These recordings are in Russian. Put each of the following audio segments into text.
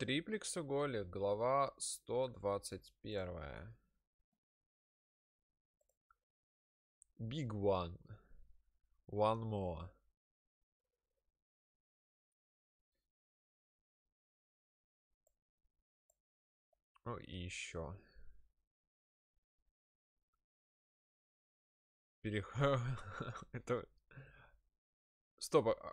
Триплекс Уголи, глава 121. Big one. One more. Ну и еще. Переход... Это... Стоп, а, а,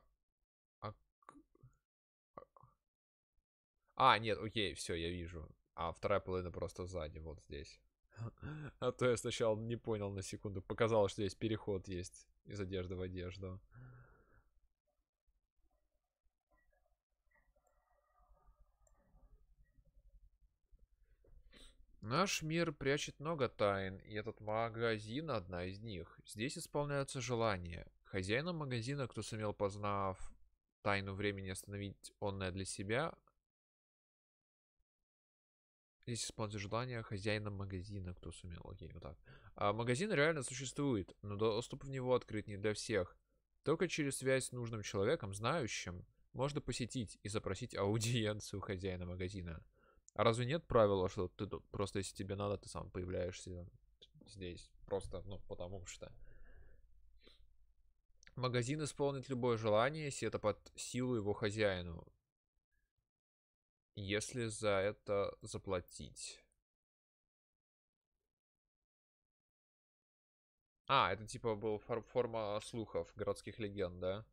А, нет, окей, все, я вижу. А вторая половина просто сзади, вот здесь. А то я сначала не понял на секунду. Показалось, что здесь переход есть из одежды в одежду. Наш мир прячет много тайн, и этот магазин одна из них. Здесь исполняются желания. Хозяином магазина, кто сумел, познав тайну времени, остановить онное для себя, Здесь используешь желание хозяина магазина, кто сумел. Окей, вот так. А магазин реально существует, но доступ в него открыт не для всех. Только через связь с нужным человеком, знающим, можно посетить и запросить аудиенцию хозяина магазина. А разве нет правила, что ты просто если тебе надо, ты сам появляешься здесь? Просто, ну, потому что... Магазин исполнит любое желание, если это под силу его хозяину если за это заплатить. А, это типа был фор форма слухов, городских легенд, да?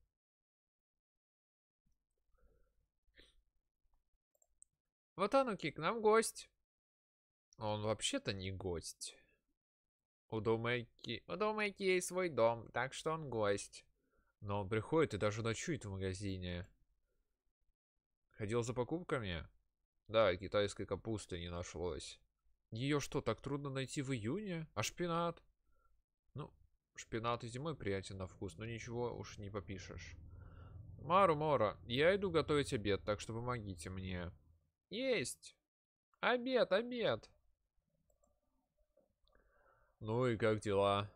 Вот Ануки, к нам гость. Он вообще-то не гость. У Домейки... У Домейки есть свой дом, так что он гость. Но он приходит и даже ночует в магазине. Ходил за покупками? Да, китайской капусты не нашлось. Ее что, так трудно найти в июне? А шпинат? Ну, шпинат и зимой приятен на вкус, но ничего уж не попишешь. Мару Мора, я иду готовить обед, так что помогите мне. Есть! Обед, обед! Ну и как дела?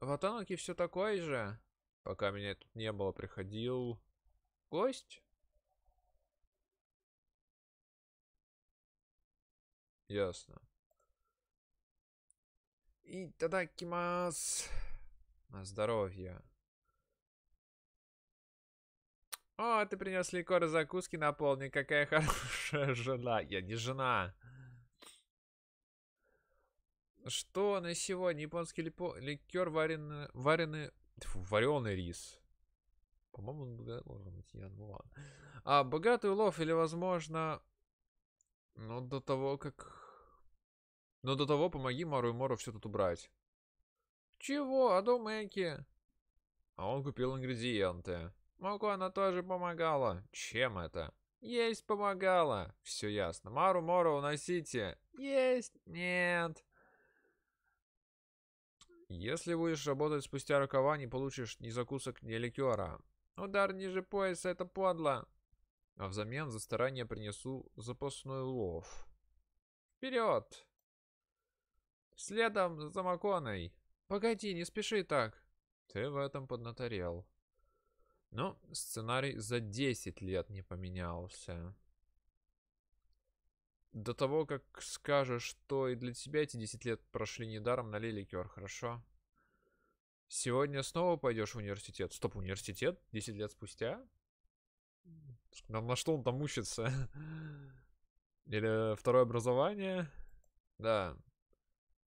В Атаноке все такое же. Пока меня тут не было, приходил... Гость? Ясно. И тогда кимас. На здоровье. О, ты принес ликор и закуски на полдник. Какая хорошая жена. Я не жена. Что на сегодня? Японский липо... ликер, вареный... вареный... Фу, вареный рис. По-моему, он должен быть. Я... Ну ладно. А, богатый улов или, возможно, но до того, как... Но до того помоги Мару и Мору все тут убрать. Чего? А до Мэки? А он купил ингредиенты. Могу она тоже помогала. Чем это? Есть помогала. Все ясно. Мару Мору уносите. Есть? Нет. Если будешь работать спустя рукава, не получишь ни закусок, ни ликера. Удар ниже пояса, это подло. А взамен за старание принесу запасной лов. Вперед! Следом за Маконой! Погоди, не спеши так! Ты в этом поднаторел. Но ну, сценарий за 10 лет не поменялся. До того, как скажешь, что и для тебя эти 10 лет прошли недаром, налей ликер, хорошо? Сегодня снова пойдешь в университет. Стоп, университет? 10 лет спустя? На что он там учится? Или второе образование? Да.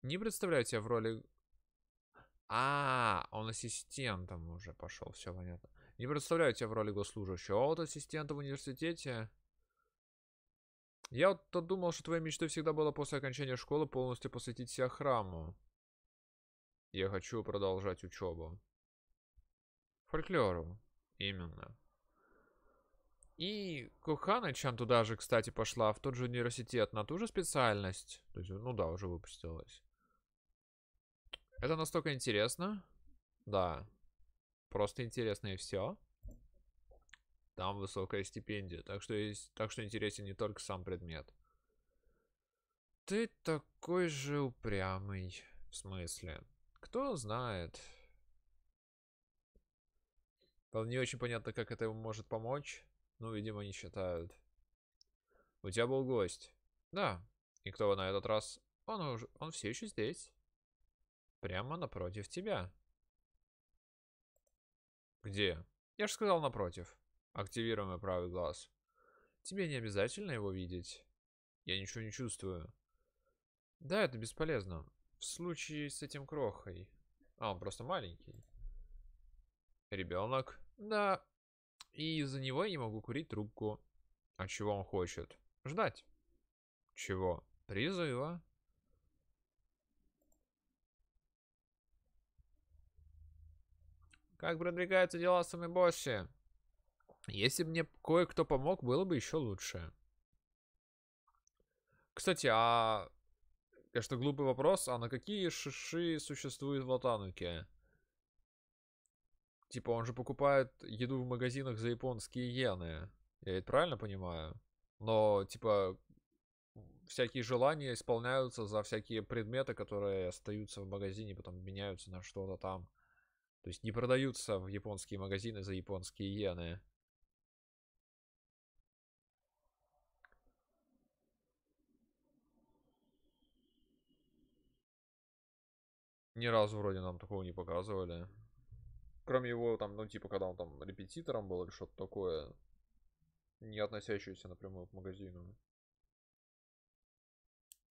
Не представляю тебя в роли... А, он ассистентом уже пошел, все понятно. Не представляю тебя в роли госслужащего, а вот ассистента в университете. Я вот думал, что твоей мечтой всегда было после окончания школы полностью посвятить себя храму. Я хочу продолжать учебу. Фольклору. Именно. И Куханычан туда же, кстати, пошла, в тот же университет, на ту же специальность. То есть, ну да, уже выпустилась. Это настолько интересно. Да. Просто интересно и все. Там высокая стипендия. Так что, есть, так что интересен не только сам предмет. Ты такой же упрямый. В смысле? Кто знает? не очень понятно, как это ему может помочь. Ну, видимо, не считают. У тебя был гость. Да. И кто на этот раз? Он, уже, он все еще здесь. Прямо напротив тебя. Где? Я же сказал напротив. Активируемый правый глаз. Тебе не обязательно его видеть. Я ничего не чувствую. Да, это бесполезно. В случае с этим крохой. А, он просто маленький. Ребенок? Да, и из-за него я не могу курить трубку. А чего он хочет? Ждать. Чего? Призыва. Как продвигаются дела с Умибоси? Если бы мне кое-кто помог, было бы еще лучше. Кстати, а... Конечно, глупый вопрос, а на какие шиши существуют в Латануке? Типа он же покупает еду в магазинах за японские иены. Я это правильно понимаю? Но, типа, всякие желания исполняются за всякие предметы, которые остаются в магазине, потом меняются на что-то там. То есть не продаются в японские магазины за японские иены. Ни разу вроде нам такого не показывали кроме его там, ну, типа, когда он там репетитором был или что-то такое, не относящееся напрямую к магазину.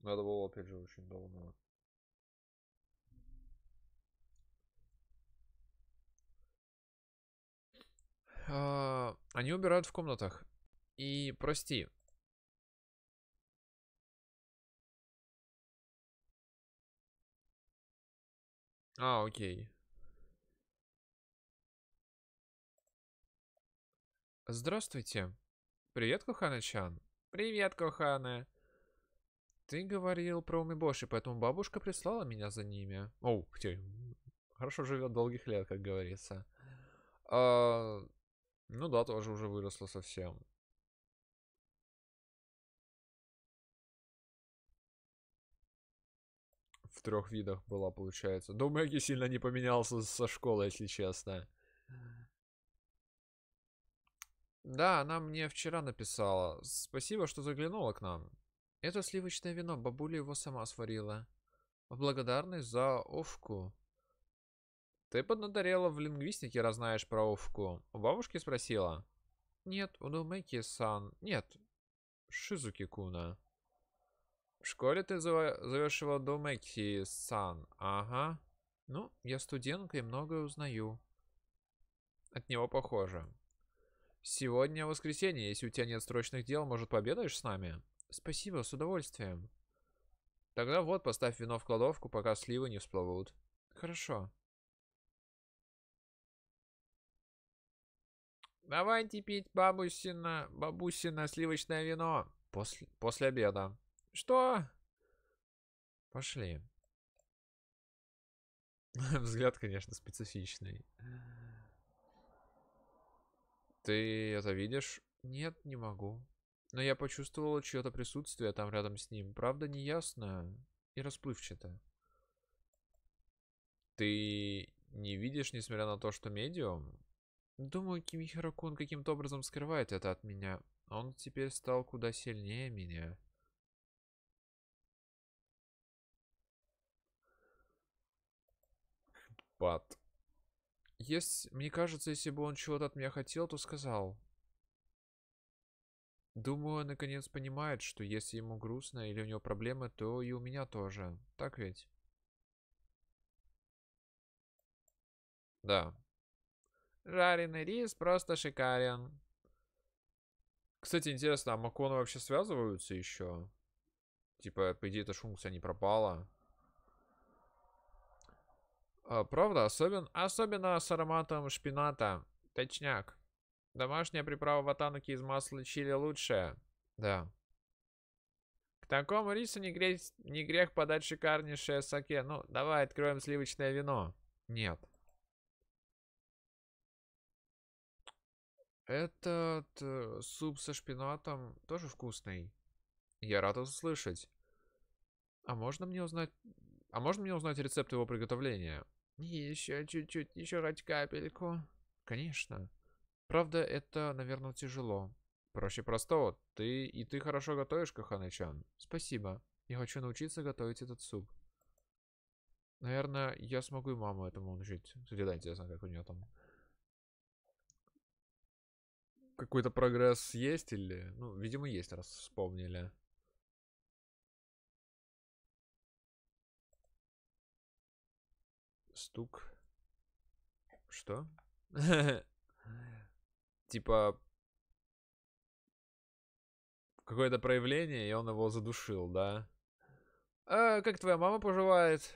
надо было, опять же, очень давно. А, они убирают в комнатах. И, прости, а, окей. Здравствуйте. Привет, Кохана-чан. Привет, Кохана. Ты говорил про Умибоши, поэтому бабушка прислала меня за ними. О, где? Хорошо живет долгих лет, как говорится. А, ну да, тоже уже выросла совсем. В трех видах была, получается. Думаю, я сильно не поменялся со школы, если честно. Да, она мне вчера написала. Спасибо, что заглянула к нам. Это сливочное вино, бабуля его сама сварила. В благодарность за овку. Ты поднадарела в лингвистике, раз знаешь про овку. У бабушки спросила? Нет, у Номеки-сан. Нет, Шизуки-куна. В школе ты завершила Домеки-сан. Ага. Ну, я студентка и многое узнаю. От него похоже. Сегодня воскресенье. Если у тебя нет срочных дел, может, пообедаешь с нами? Спасибо, с удовольствием. Тогда вот, поставь вино в кладовку, пока сливы не всплывут. Хорошо. Давайте пить бабусина, бабусина сливочное вино. После, после обеда. Что? Пошли. Взгляд, конечно, специфичный. Ты это видишь? Нет, не могу. Но я почувствовала чье-то присутствие там рядом с ним. Правда, неясное и расплывчатое. Ты не видишь, несмотря на то, что медиум? Думаю, Кимихиро каким-то образом скрывает это от меня. Он теперь стал куда сильнее меня. Пад. Если, мне кажется, если бы он чего-то от меня хотел, то сказал. Думаю, он наконец понимает, что если ему грустно или у него проблемы, то и у меня тоже. Так ведь? Да. Жареный рис просто шикарен. Кстати, интересно, а Маконы вообще связываются еще? Типа, по идее, эта функция не пропала. А, правда, особен... особенно с ароматом шпината. Точняк. Домашняя приправа ватануки из масла чили лучшая. Да. К такому рису не грех, не грех подать шикарнейшее саке. Ну, давай откроем сливочное вино. Нет. Этот э, суп со шпинатом тоже вкусный. Я рад услышать. А можно мне узнать... А можно мне узнать рецепт его приготовления? Еще чуть-чуть, еще хоть капельку. Конечно. Правда, это, наверное, тяжело. Проще простого. Ты и ты хорошо готовишь, Каханычан. Спасибо. Я хочу научиться готовить этот суп. Наверное, я смогу и маму этому научить. Кстати, да, интересно, как у нее там какой-то прогресс есть или... Ну, видимо, есть, раз вспомнили. Стук. Что? типа какое-то проявление, и он его задушил, да? А, как твоя мама поживает?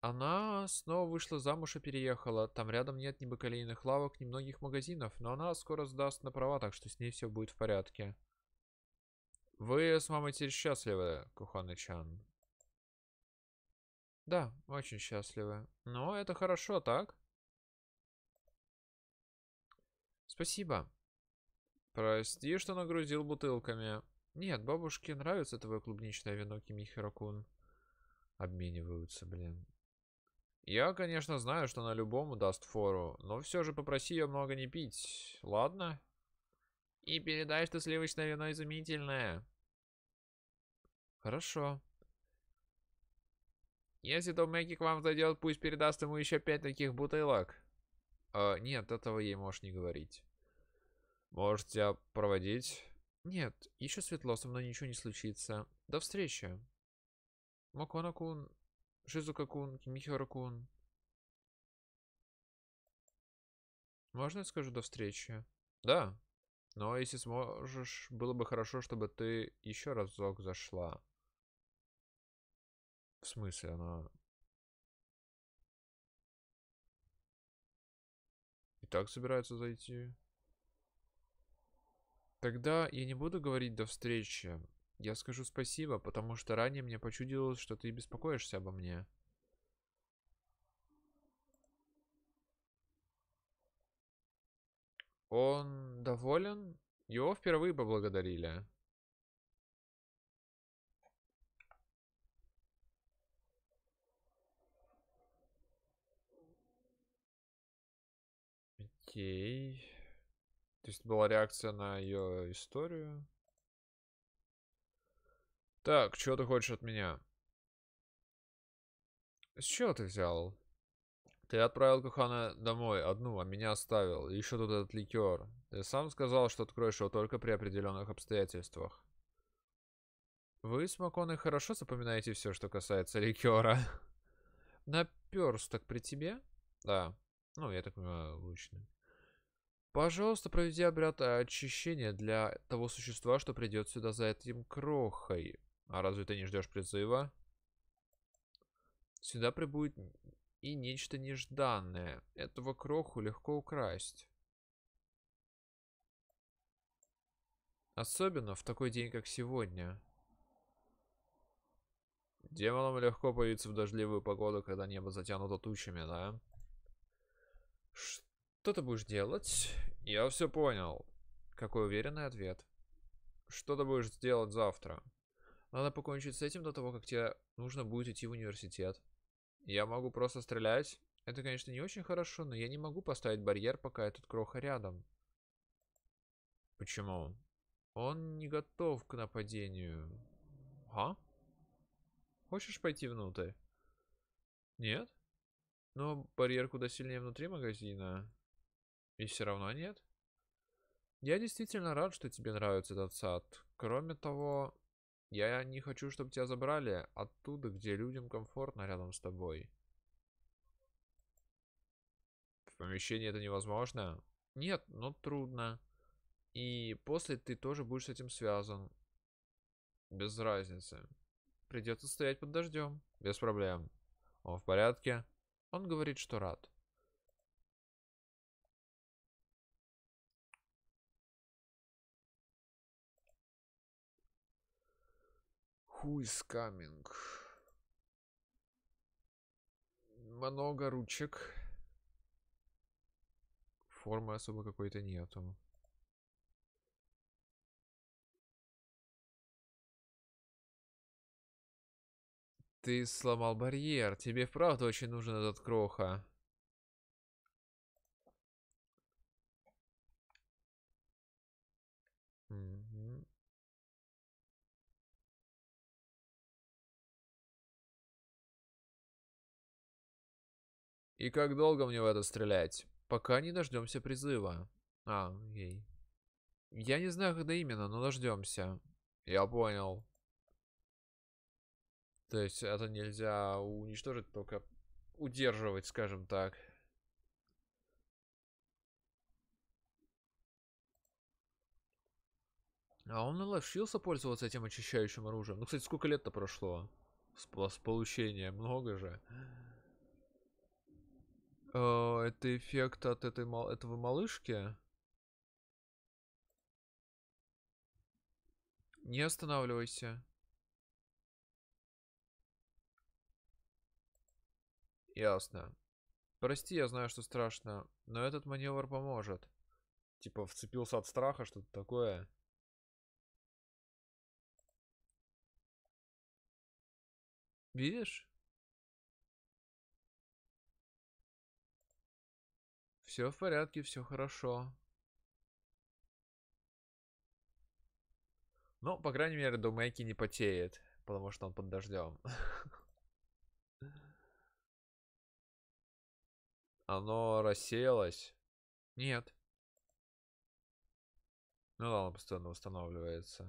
Она снова вышла замуж и переехала. Там рядом нет ни бакалейных лавок, ни многих магазинов, но она скоро сдаст на права, так что с ней все будет в порядке. Вы с мамой теперь счастливы, Куханы-чан. Да, очень счастливы. Но ну, это хорошо, так? Спасибо. Прости, что нагрузил бутылками. Нет, бабушке нравится твое клубничное вино, Кимихирокун. Обмениваются, блин. Я, конечно, знаю, что она любому даст фору, но все же попроси ее много не пить, ладно? И передай, что сливочное вино изумительное. Хорошо. Если то Мэки к вам зайдет, пусть передаст ему еще пять таких бутылок. А, нет, этого ей можешь не говорить. Можешь тебя проводить? Нет, еще светло, со мной ничего не случится. До встречи. Макона-кун, Шизука-кун, Кимихиора-кун. Можно я скажу до встречи? Да. Но если сможешь, было бы хорошо, чтобы ты еще разок зашла. В смысле, она... И так собирается зайти. Тогда я не буду говорить до встречи. Я скажу спасибо, потому что ранее мне почудилось, что ты беспокоишься обо мне. Он доволен? Его впервые поблагодарили. Окей. То есть была реакция на ее историю. Так, что ты хочешь от меня? С чего ты взял? Ты отправил Кухана домой одну, а меня оставил. И еще тут этот ликер. Ты сам сказал, что откроешь его только при определенных обстоятельствах. Вы с Маконой хорошо запоминаете все, что касается ликера. Наперсток при тебе? Да. Ну, я так понимаю, лучник. Пожалуйста, проведи обряд очищения для того существа, что придет сюда за этим крохой. А разве ты не ждешь призыва? Сюда прибудет и нечто нежданное. Этого кроху легко украсть. Особенно в такой день, как сегодня. Демонам легко появиться в дождливую погоду, когда небо затянуто тучами, да? Что? Что ты будешь делать? Я все понял. Какой уверенный ответ. Что ты будешь делать завтра? Надо покончить с этим до того, как тебе нужно будет идти в университет. Я могу просто стрелять. Это, конечно, не очень хорошо, но я не могу поставить барьер, пока этот кроха рядом. Почему? Он не готов к нападению. А? Хочешь пойти внутрь? Нет? Но барьер куда сильнее внутри магазина. И все равно нет. Я действительно рад, что тебе нравится этот сад. Кроме того, я не хочу, чтобы тебя забрали оттуда, где людям комфортно рядом с тобой. В помещении это невозможно? Нет, но трудно. И после ты тоже будешь с этим связан. Без разницы. Придется стоять под дождем. Без проблем. Он в порядке? Он говорит, что рад. Who is coming? Много ручек. Формы особо какой-то нету. Ты сломал барьер. Тебе вправду очень нужен этот кроха. И как долго мне в это стрелять? Пока не дождемся призыва. А, ей. Я не знаю, когда именно, но дождемся. Я понял. То есть это нельзя уничтожить, только удерживать, скажем так. А он наловчился пользоваться этим очищающим оружием. Ну, кстати, сколько лет-то прошло? С, с получения много же. Э, это эффект от этой, мал этого малышки. Не останавливайся. Ясно. Прости, я знаю, что страшно, но этот маневр поможет. Типа вцепился от страха, что-то такое. Видишь? Все в порядке, все хорошо. Но, ну, по крайней мере, Думайки не потеет, потому что он под дождем. Оно рассеялось? Нет. Ну ладно, постоянно устанавливается.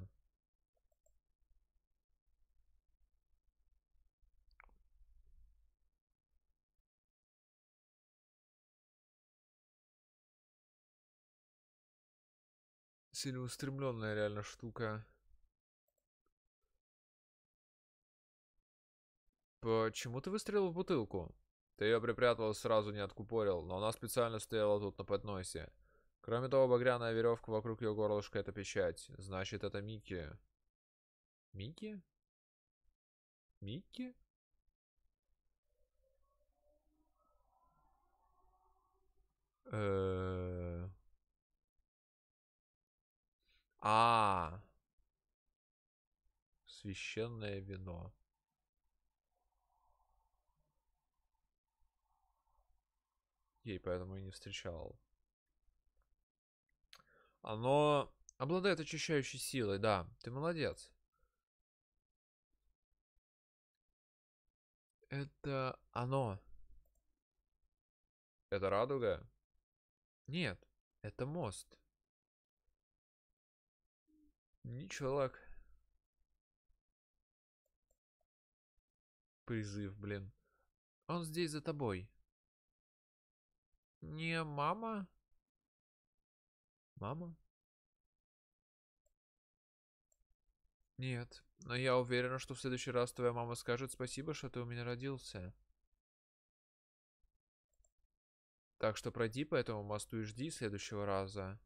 Целеустремленная реально штука. Почему ты выстрелил в бутылку? Ты ее припрятал сразу не откупорил, но она специально стояла тут на подносе. Кроме того, багряная веревка вокруг ее горлышка — это печать. Значит, это Микки. Микки? Микки? Эээ... А, -а, а. Священное вино. Ей поэтому и не встречал. Оно обладает очищающей силой, да. Ты молодец. Это оно. Это радуга? Нет, это мост. Ничелак. Призыв, блин. Он здесь за тобой. Не мама? Мама? Нет, но я уверена, что в следующий раз твоя мама скажет спасибо, что ты у меня родился. Так что пройди по этому мосту и жди следующего раза.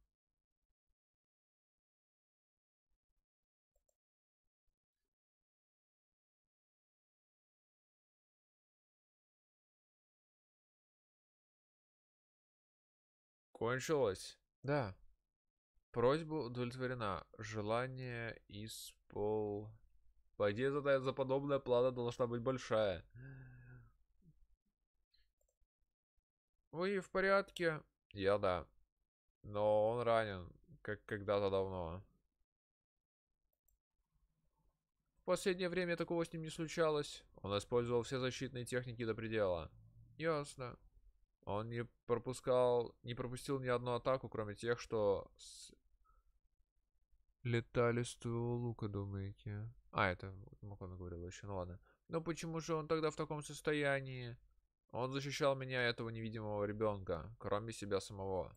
Кончилось? Да. Просьба удовлетворена. Желание испол... По идее, за, за подобная плата должна быть большая. Вы в порядке? Я да. Но он ранен, как когда-то давно. В последнее время такого с ним не случалось. Он использовал все защитные техники до предела. Ясно. Он не пропускал, не пропустил ни одну атаку, кроме тех, что с... летали с твоего лука, думаете? А, это Макона говорил еще, ну ладно. Но почему же он тогда в таком состоянии? Он защищал меня, этого невидимого ребенка, кроме себя самого.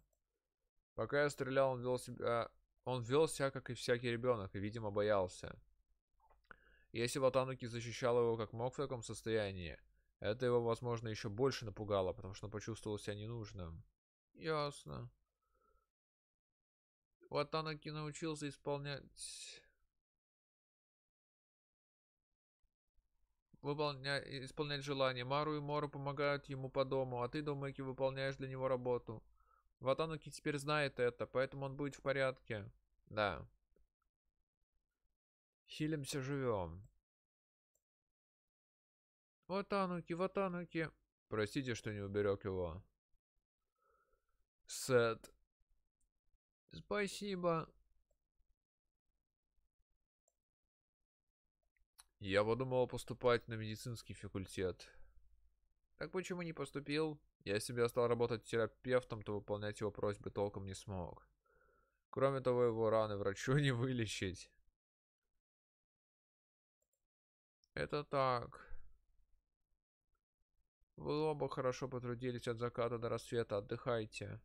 Пока я стрелял, он вел себя... Он вел себя, как и всякий ребенок, и, видимо, боялся. Если Ватануки защищал его как мог в таком состоянии, это его, возможно, еще больше напугало, потому что он почувствовал себя ненужным. Ясно. Ватанаки научился исполнять... Выполня... исполнять желания. Мару и Мору помогают ему по дому, а ты, Думайки, выполняешь для него работу. Ватанаки теперь знает это, поэтому он будет в порядке. Да. Хилимся живем. «Ватануки, ватануки!» Простите, что не уберег его. Сет. Спасибо. Я подумал поступать на медицинский факультет. Так почему не поступил? Я себе стал работать терапевтом, то выполнять его просьбы толком не смог. Кроме того, его раны врачу не вылечить. Это так. Вы оба хорошо потрудились от заката до рассвета. Отдыхайте.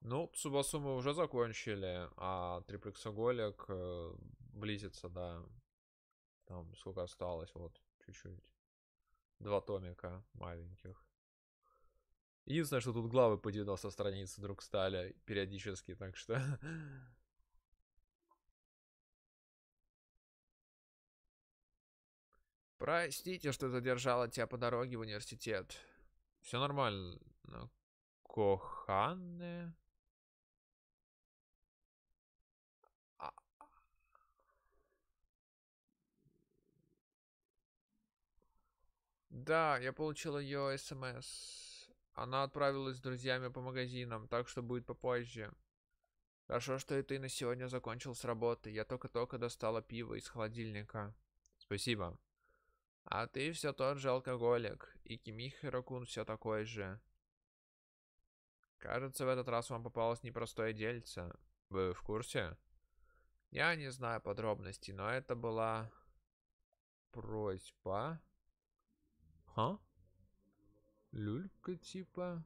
Ну, Цубасу мы уже закончили, а триплексоголик э, близится, да. Там сколько осталось, вот, чуть-чуть. Два томика маленьких. Единственное, что тут главы по 90 страниц вдруг стали периодически, так что Простите, что задержала тебя по дороге в университет. Все нормально. Ну, Коханне. А, да, я получил ее смс. Она отправилась с друзьями по магазинам, так что будет попозже. Хорошо, что и ты на сегодня закончил с работы. Я только-только достала пиво из холодильника. Спасибо. А ты все тот же алкоголик. И Кимихирокун все такой же. Кажется, в этот раз вам попалось непростое дельце. Вы в курсе? Я не знаю подробностей, но это была просьба. Ха? Люлька типа?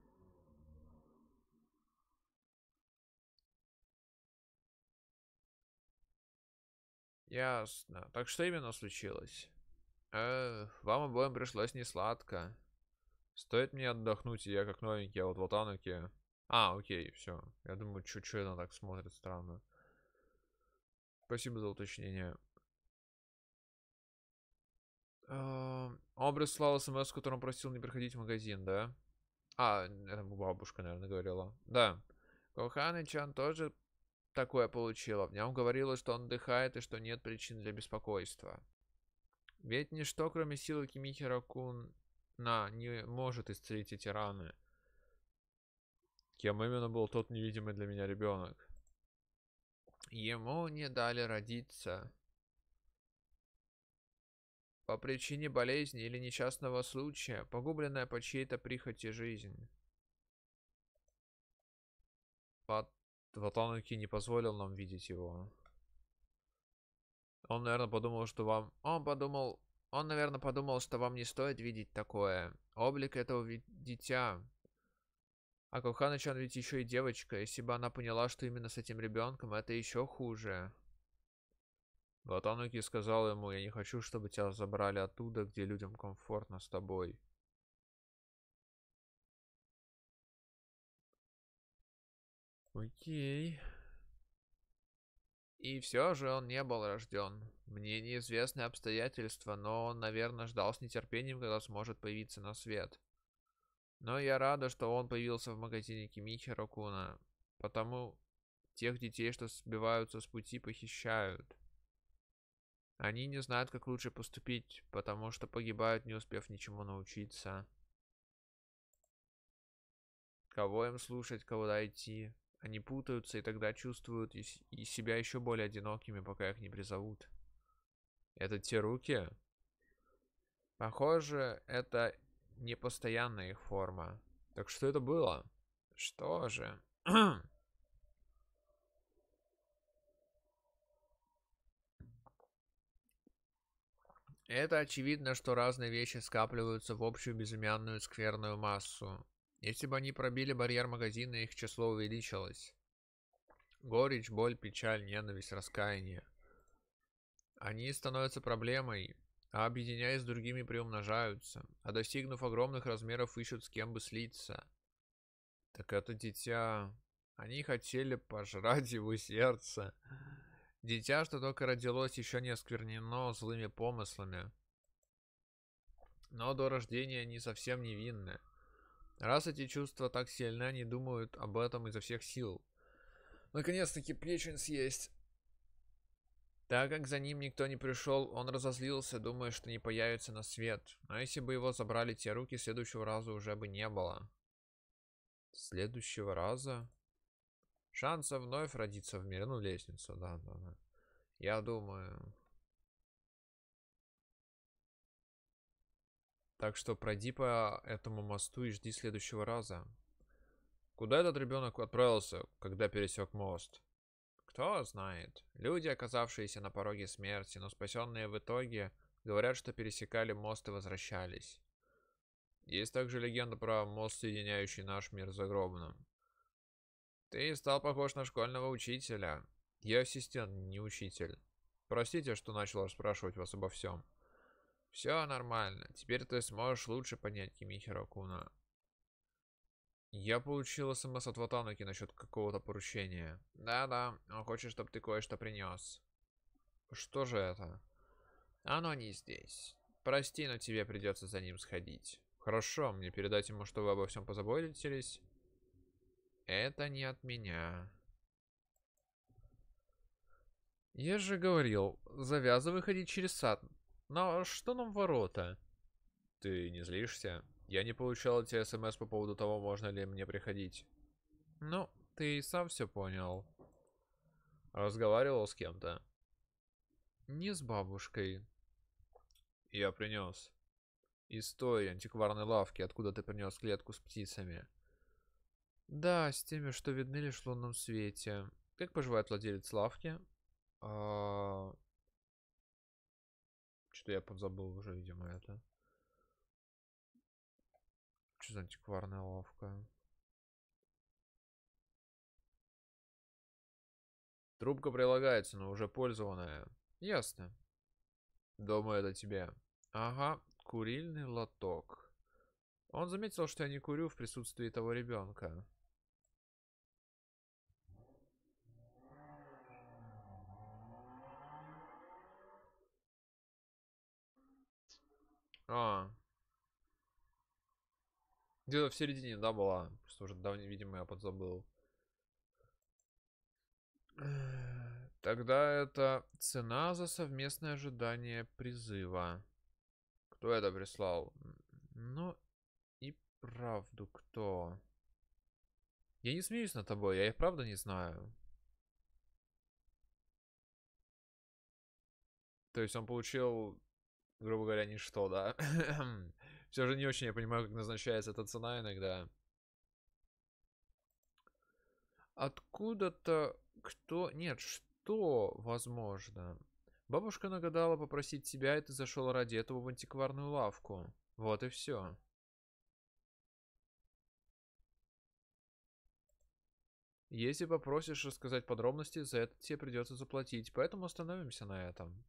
Ясно. Так что именно случилось? Э, вам обоим пришлось не сладко. Стоит мне отдохнуть, и я как новенький, а вот Волтановки... А, окей, все. Я думаю, чуть-чуть она так смотрит странно. Спасибо за уточнение. Э, образ слал смс, в котором просил не приходить в магазин, да? А, это бабушка, наверное, говорила. Да. Чан тоже такое получила. В нем говорилось, что он отдыхает и что нет причин для беспокойства. Ведь ничто, кроме силы Кимихира Куна, не может исцелить эти раны. Кем именно был тот невидимый для меня ребенок? Ему не дали родиться. По причине болезни или несчастного случая, погубленная по чьей-то прихоти жизнь. Пат Ватануки не позволил нам видеть его. Он, наверное, подумал, что вам... Он подумал... Он, наверное, подумал, что вам не стоит видеть такое. Облик этого дитя. А Коханыч, он ведь еще и девочка. Если бы она поняла, что именно с этим ребенком, это еще хуже. Ботануки сказал ему, я не хочу, чтобы тебя забрали оттуда, где людям комфортно с тобой. Окей. И все же он не был рожден. Мне неизвестны обстоятельства, но он, наверное, ждал с нетерпением, когда сможет появиться на свет. Но я рада, что он появился в магазине Кимичи Рокуна. потому тех детей, что сбиваются с пути, похищают. Они не знают, как лучше поступить, потому что погибают, не успев ничему научиться. Кого им слушать, кого дойти? Они путаются и тогда чувствуют и, и себя еще более одинокими, пока их не призовут. Это те руки? Похоже, это непостоянная их форма. Так что это было? Что же? Это очевидно, что разные вещи скапливаются в общую безымянную скверную массу. Если бы они пробили барьер магазина, их число увеличилось. Горечь, боль, печаль, ненависть, раскаяние. Они становятся проблемой, а объединяясь с другими приумножаются, а достигнув огромных размеров ищут с кем бы слиться. Так это дитя. Они хотели пожрать его сердце. Дитя, что только родилось, еще не осквернено злыми помыслами. Но до рождения они совсем невинны. Раз эти чувства так сильны, они думают об этом изо всех сил. Наконец-таки Плечин съесть. Так как за ним никто не пришел, он разозлился, думая, что не появится на свет. А если бы его забрали те руки, следующего раза уже бы не было. Следующего раза? Шанса вновь родиться в мирную лестницу, да, да, да. Я думаю, Так что пройди по этому мосту и жди следующего раза. Куда этот ребенок отправился, когда пересек мост? Кто знает. Люди, оказавшиеся на пороге смерти, но спасенные в итоге, говорят, что пересекали мост и возвращались. Есть также легенда про мост, соединяющий наш мир с загробным. Ты стал похож на школьного учителя. Я ассистент, не учитель. Простите, что начал расспрашивать вас обо всем. Все нормально. Теперь ты сможешь лучше понять Кимихиро Куна. Я получила смс от Ватанаки насчет какого-то поручения. Да-да, он хочет, чтобы ты кое-что принес. Что же это? Оно не здесь. Прости, но тебе придется за ним сходить. Хорошо, мне передать ему, что вы обо всем позаботились. Это не от меня. Я же говорил, завязывай ходить через сад. Но что нам ворота? Ты не злишься? Я не получал эти смс по поводу того, можно ли мне приходить. Ну, ты и сам все понял. Разговаривал с кем-то? Не с бабушкой. Я принес. Из той антикварной лавки, откуда ты принес клетку с птицами. Да, с теми, что видны лишь в лунном свете. Как поживает владелец лавки? А, что я забыл уже, видимо, это. Что за антикварная лавка? Трубка прилагается, но уже пользованная. Ясно. Думаю, это тебе. Ага, курильный лоток. Он заметил, что я не курю в присутствии того ребенка. А. Где-то в середине, да, была. Просто уже давно, видимо, я подзабыл. Тогда это цена за совместное ожидание призыва. Кто это прислал? Ну и правду кто? Я не смеюсь над тобой, я и правда не знаю. То есть он получил грубо говоря, ничто, да. Все же не очень я понимаю, как назначается эта цена иногда. Откуда-то кто... Нет, что возможно? Бабушка нагадала попросить тебя, и ты зашел ради этого в антикварную лавку. Вот и все. Если попросишь рассказать подробности, за это тебе придется заплатить, поэтому остановимся на этом.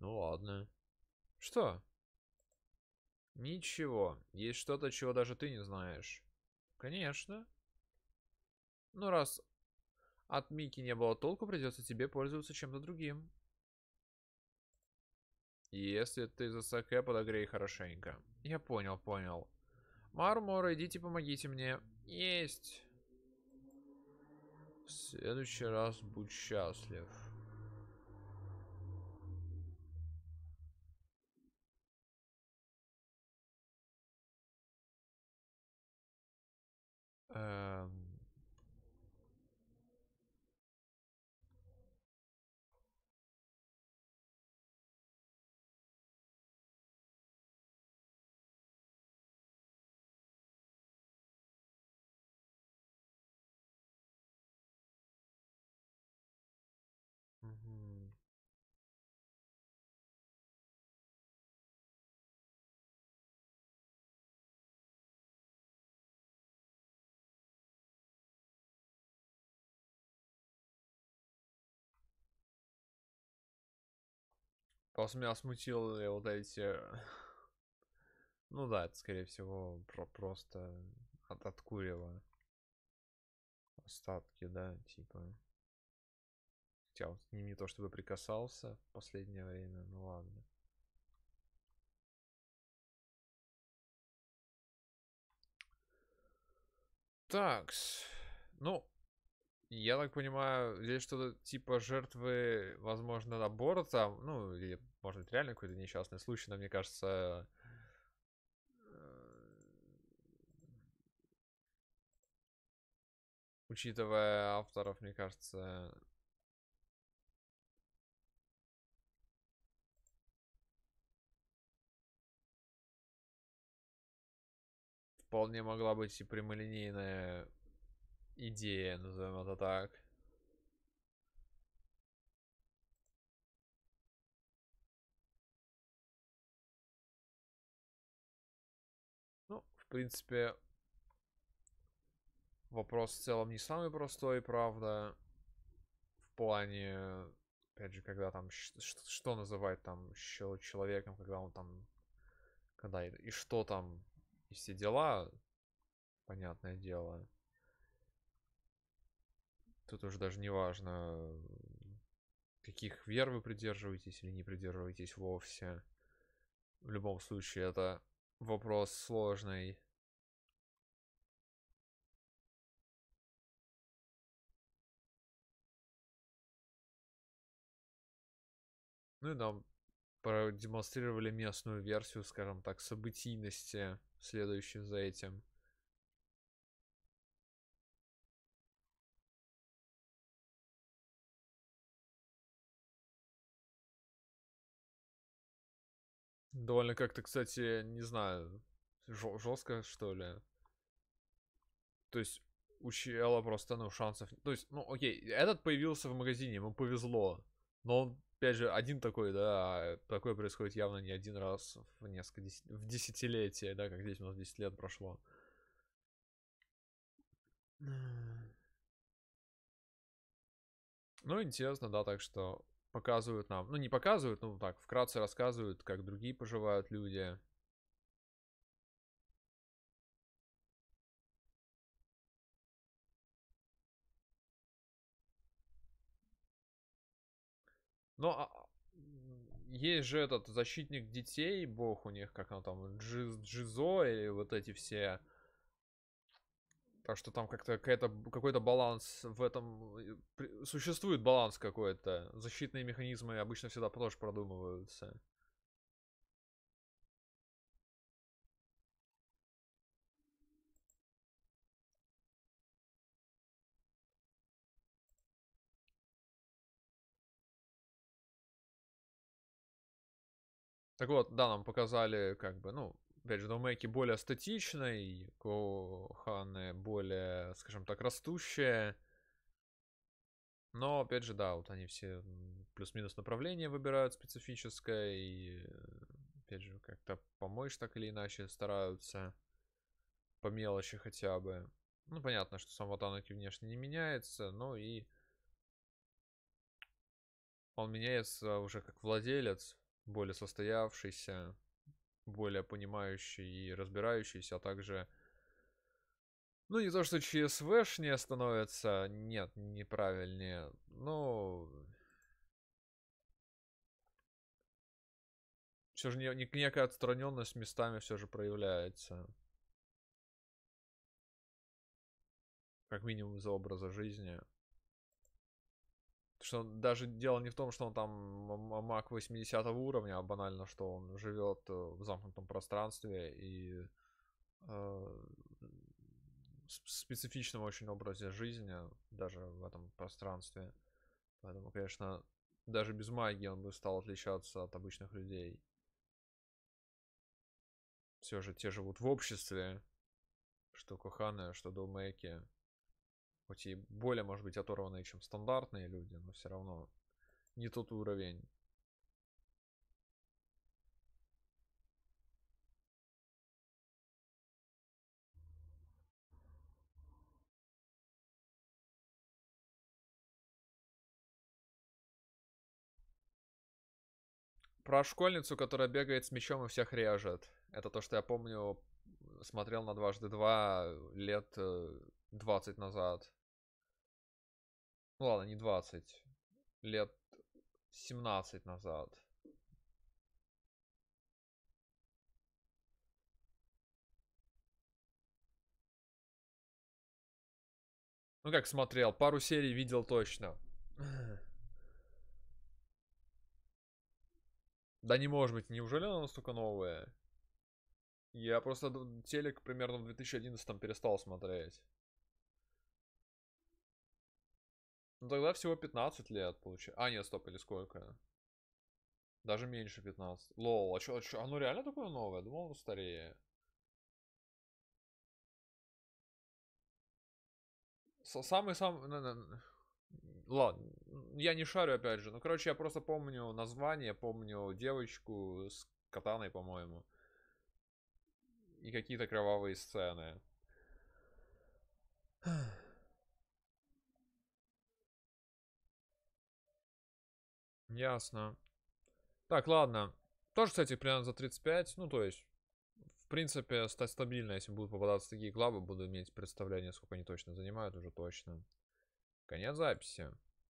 Ну ладно. Что? Ничего. Есть что-то, чего даже ты не знаешь. Конечно. Ну раз от Мики не было толку, придется тебе пользоваться чем-то другим. Если ты за Саке, подогрей хорошенько. Я понял, понял. Мармор, идите помогите мне. Есть. В следующий раз будь счастлив. um, Просто меня смутили вот эти... Э, ну да, это, скорее всего, про просто от, от Остатки, да, типа. Хотя вот не, не то, чтобы прикасался в последнее время, ну ладно. Так, Ну, я так понимаю, здесь что-то типа жертвы, возможно, аборта, ну, или, может быть, реально какой-то несчастный случай, но мне кажется... Э, учитывая авторов, мне кажется... Вполне могла быть и прямолинейная идея, назовем это так. Ну, в принципе, вопрос в целом не самый простой, правда. В плане, опять же, когда там, что называть там человеком, когда он там, когда и что там, и все дела, понятное дело. Тут уже даже не важно, каких вер вы придерживаетесь или не придерживаетесь вовсе. В любом случае, это вопрос сложный. Ну и нам продемонстрировали местную версию, скажем так, событийности, следующую за этим. довольно как-то, кстати, не знаю, жестко, что ли. То есть у Чиэла просто, ну, шансов... То есть, ну, окей, этот появился в магазине, ему повезло. Но он, опять же, один такой, да, а такое происходит явно не один раз в несколько дес... в десятилетие, да, как здесь у нас 10 лет прошло. Ну, интересно, да, так что показывают нам. Ну, не показывают, ну так, вкратце рассказывают, как другие поживают люди. Но ну, а, а, есть же этот защитник детей, бог у них, как он там, джиз, Джизо или вот эти все так что там как-то какой-то баланс в этом... Э, существует баланс какой-то. Защитные механизмы обычно всегда тоже продумываются. Так вот, да, нам показали, как бы, ну, опять же, Номеки более статичной, Коханы более, скажем так, растущие, Но, опять же, да, вот они все плюс-минус направление выбирают специфическое, и, опять же, как-то помочь так или иначе стараются, по мелочи хотя бы. Ну, понятно, что сам Ватанаки внешне не меняется, но и он меняется уже как владелец, более состоявшийся, более понимающий и разбирающийся, а также... Ну, не то, что ЧСВшнее становится, нет, неправильнее, но... Все же некая отстраненность местами все же проявляется. Как минимум из образа жизни. Что даже дело не в том, что он там маг 80 уровня, а банально, что он живет э, в замкнутом пространстве и э, специфичном очень образе жизни, даже в этом пространстве. Поэтому, конечно, даже без магии он бы стал отличаться от обычных людей. Все же те живут в обществе, что Коханы, что Долмейки хоть и более, может быть, оторванные, чем стандартные люди, но все равно не тот уровень. Про школьницу, которая бегает с мечом и всех режет. Это то, что я помню, смотрел на дважды два лет 20 э, назад. Ну ладно, не 20. Лет 17 назад. Ну как смотрел, пару серий видел точно. Да не может быть, неужели она настолько новая? Я просто телек примерно в 2011 перестал смотреть. Ну тогда всего 15 лет получается. А, нет, стоп, или сколько? Даже меньше 15. Лол, а чё, а чё, оно реально такое новое? Думал, оно старее. Самый сам... Ладно, я не шарю опять же. Ну, короче, я просто помню название, помню девочку с катаной, по-моему. И какие-то кровавые сцены. Ясно. Так, ладно. Тоже, кстати, примерно за 35. Ну, то есть, в принципе, стать стабильно. Если будут попадаться такие клабы, буду иметь представление, сколько они точно занимают уже точно. Конец записи.